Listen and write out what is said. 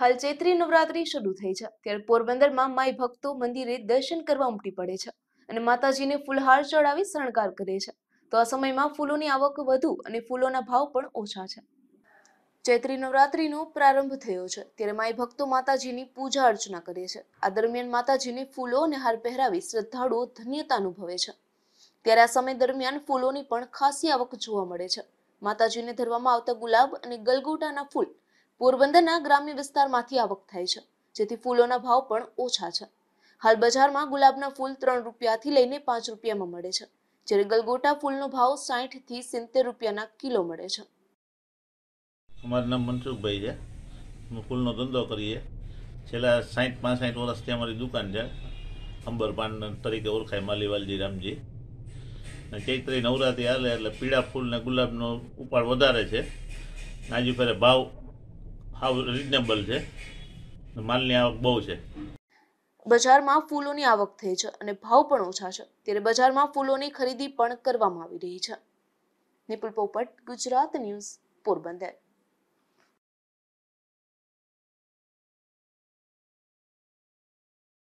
હાલ ચૈત્રી નવરાત્રી શરૂ થઈ છે ત્યારે પોરબંદરમાં માય ભક્તો મંદિરે દર્શન કરવા ઉમટી પડે છે અને માતાજીને ફૂલહાર ચડાવી શણગાર કરે છે તો આ સમયમાં ફૂલોની આવક વધુ અને ફૂલોના ભાવ પણ ઓછા છે ચૈત્રી નવરાત્રીનો પ્રારંભ થયો છે ત્યારે માય ભક્તો માતાજીની પૂજા અર્ચના કરે છે આ દરમિયાન માતાજીને ફૂલો અને હાર પહેરાવી શ્રદ્ધાળુઓ ધન્યતા અનુભવે છે ત્યારે આ સમય દરમિયાન ફૂલોની પણ ખાસી આવક જોવા મળે છે માતાજીને ધરવામાં આવતા ગુલાબ અને ગલગોટાના ફૂલ પોરબંદરના ગ્રામ્ય વિસ્તારમાંથી આવક થાય છે જેથી ફૂલોના ભાવ પણ ઓછા છે હાલ બજારમાં ગુલાબના ફૂલ ત્રણ રૂપિયાથી લઈને પાંચ રૂપિયામાં મળે છે જ્યારે ગલગોટા ફૂલનો ભાવ સાહીઠથી સિત્તેર રૂપિયાના કિલો મળે છે અમારું નામ મનસુખભાઈ છે અમે ફૂલનો ધંધો કરીએ છેલ્લા સાઠ પાંચ પાંસઠ વર્ષથી અમારી દુકાન છે અંબરપાન તરીકે ઓળખાય માલિવાલજી રામજી ચૈત્રી નવરાત્રી હાલે એટલે પીળા ફૂલ ને ગુલાબનો ઉપાડ વધારે છે આજુ ફેરે ભાવ હાવ રિઝનેબલ છે માલની આવક બહુ છે બજારમાં ફૂલોની આવક થઈ છે અને ભાવ પણ ઓછા છે ત્યારે બજારમાં ફૂલોની ખરીદી પણ કરવામાં આવી રહી છે નિપુલ પોપટ ગુજરાત ન્યૂઝ પોરબંદર